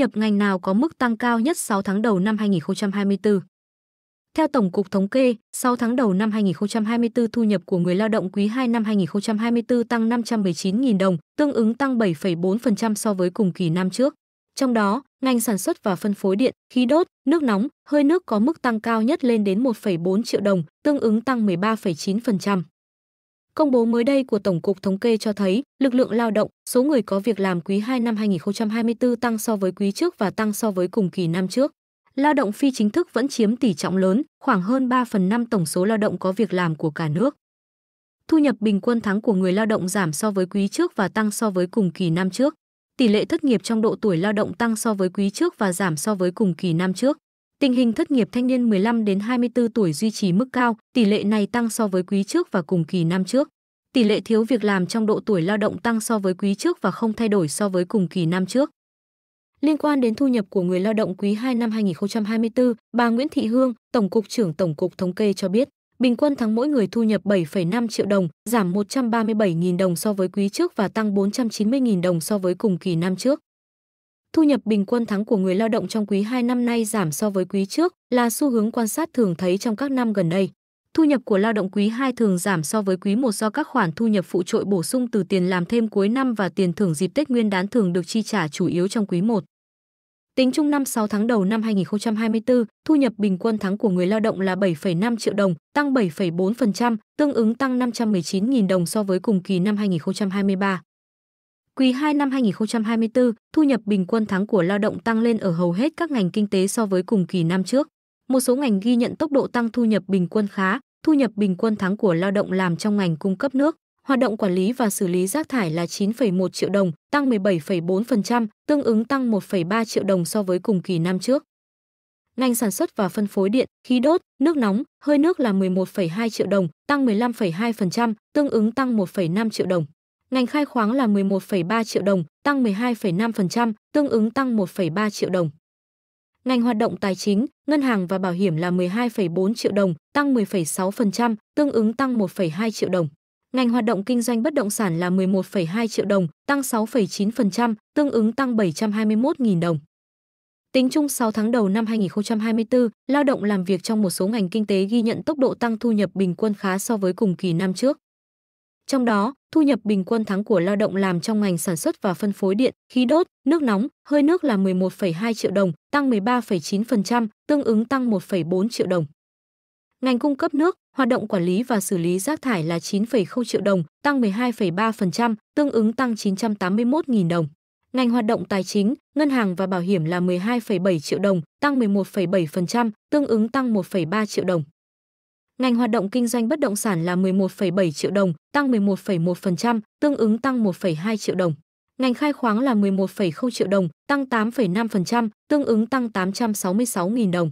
nhập ngành nào có mức tăng cao nhất 6 tháng đầu năm 2024. Theo Tổng cục Thống kê, 6 tháng đầu năm 2024 thu nhập của người lao động quý 2 năm 2024 tăng 519.000 đồng, tương ứng tăng 7,4% so với cùng kỳ năm trước. Trong đó, ngành sản xuất và phân phối điện, khí đốt, nước nóng, hơi nước có mức tăng cao nhất lên đến 1,4 triệu đồng, tương ứng tăng 13,9%. Công bố mới đây của Tổng cục Thống kê cho thấy, lực lượng lao động, số người có việc làm quý 2 năm 2024 tăng so với quý trước và tăng so với cùng kỳ năm trước. Lao động phi chính thức vẫn chiếm tỷ trọng lớn, khoảng hơn 3 phần 5 tổng số lao động có việc làm của cả nước. Thu nhập bình quân tháng của người lao động giảm so với quý trước và tăng so với cùng kỳ năm trước. Tỷ lệ thất nghiệp trong độ tuổi lao động tăng so với quý trước và giảm so với cùng kỳ năm trước. Tình hình thất nghiệp thanh niên 15 đến 24 tuổi duy trì mức cao, tỷ lệ này tăng so với quý trước và cùng kỳ năm trước. Tỷ lệ thiếu việc làm trong độ tuổi lao động tăng so với quý trước và không thay đổi so với cùng kỳ năm trước. Liên quan đến thu nhập của người lao động quý 2 năm 2024, bà Nguyễn Thị Hương, Tổng cục trưởng Tổng cục Thống kê cho biết, bình quân tháng mỗi người thu nhập 7,5 triệu đồng, giảm 137.000 đồng so với quý trước và tăng 490.000 đồng so với cùng kỳ năm trước. Thu nhập bình quân tháng của người lao động trong quý 2 năm nay giảm so với quý trước là xu hướng quan sát thường thấy trong các năm gần đây. Thu nhập của lao động quý 2 thường giảm so với quý 1 do các khoản thu nhập phụ trội bổ sung từ tiền làm thêm cuối năm và tiền thưởng dịp Tết Nguyên đán thường được chi trả chủ yếu trong quý 1. Tính chung năm 6 tháng đầu năm 2024, thu nhập bình quân tháng của người lao động là 7,5 triệu đồng, tăng 7,4%, tương ứng tăng 519.000 đồng so với cùng kỳ năm 2023. Quý 2 năm 2024, thu nhập bình quân tháng của lao động tăng lên ở hầu hết các ngành kinh tế so với cùng kỳ năm trước. Một số ngành ghi nhận tốc độ tăng thu nhập bình quân khá, thu nhập bình quân tháng của lao động làm trong ngành cung cấp nước, hoạt động quản lý và xử lý rác thải là 9,1 triệu đồng, tăng 17,4%, tương ứng tăng 1,3 triệu đồng so với cùng kỳ năm trước. Ngành sản xuất và phân phối điện, khí đốt, nước nóng, hơi nước là 11,2 triệu đồng, tăng 15,2%, tương ứng tăng 1,5 triệu đồng ngành khai khoáng là 11,3 triệu đồng, tăng 12,5%, tương ứng tăng 1,3 triệu đồng. Ngành hoạt động tài chính, ngân hàng và bảo hiểm là 12,4 triệu đồng, tăng 10,6%, tương ứng tăng 1,2 triệu đồng. Ngành hoạt động kinh doanh bất động sản là 11,2 triệu đồng, tăng 6,9%, tương ứng tăng 721.000 đồng. Tính chung 6 tháng đầu năm 2024, lao động làm việc trong một số ngành kinh tế ghi nhận tốc độ tăng thu nhập bình quân khá so với cùng kỳ năm trước. Trong đó, Thu nhập bình quân tháng của lao động làm trong ngành sản xuất và phân phối điện, khí đốt, nước nóng, hơi nước là 11,2 triệu đồng, tăng 13,9%, tương ứng tăng 1,4 triệu đồng. Ngành cung cấp nước, hoạt động quản lý và xử lý rác thải là 9,0 triệu đồng, tăng 12,3%, tương ứng tăng 981.000 đồng. Ngành hoạt động tài chính, ngân hàng và bảo hiểm là 12,7 triệu đồng, tăng 11,7%, tương ứng tăng 1,3 triệu đồng ngành hoạt động kinh doanh bất động sản là 11,7 triệu đồng, tăng 11,1%, tương ứng tăng 1,2 triệu đồng. Ngành khai khoáng là 11,0 triệu đồng, tăng 8,5%, tương ứng tăng 866.000 đồng.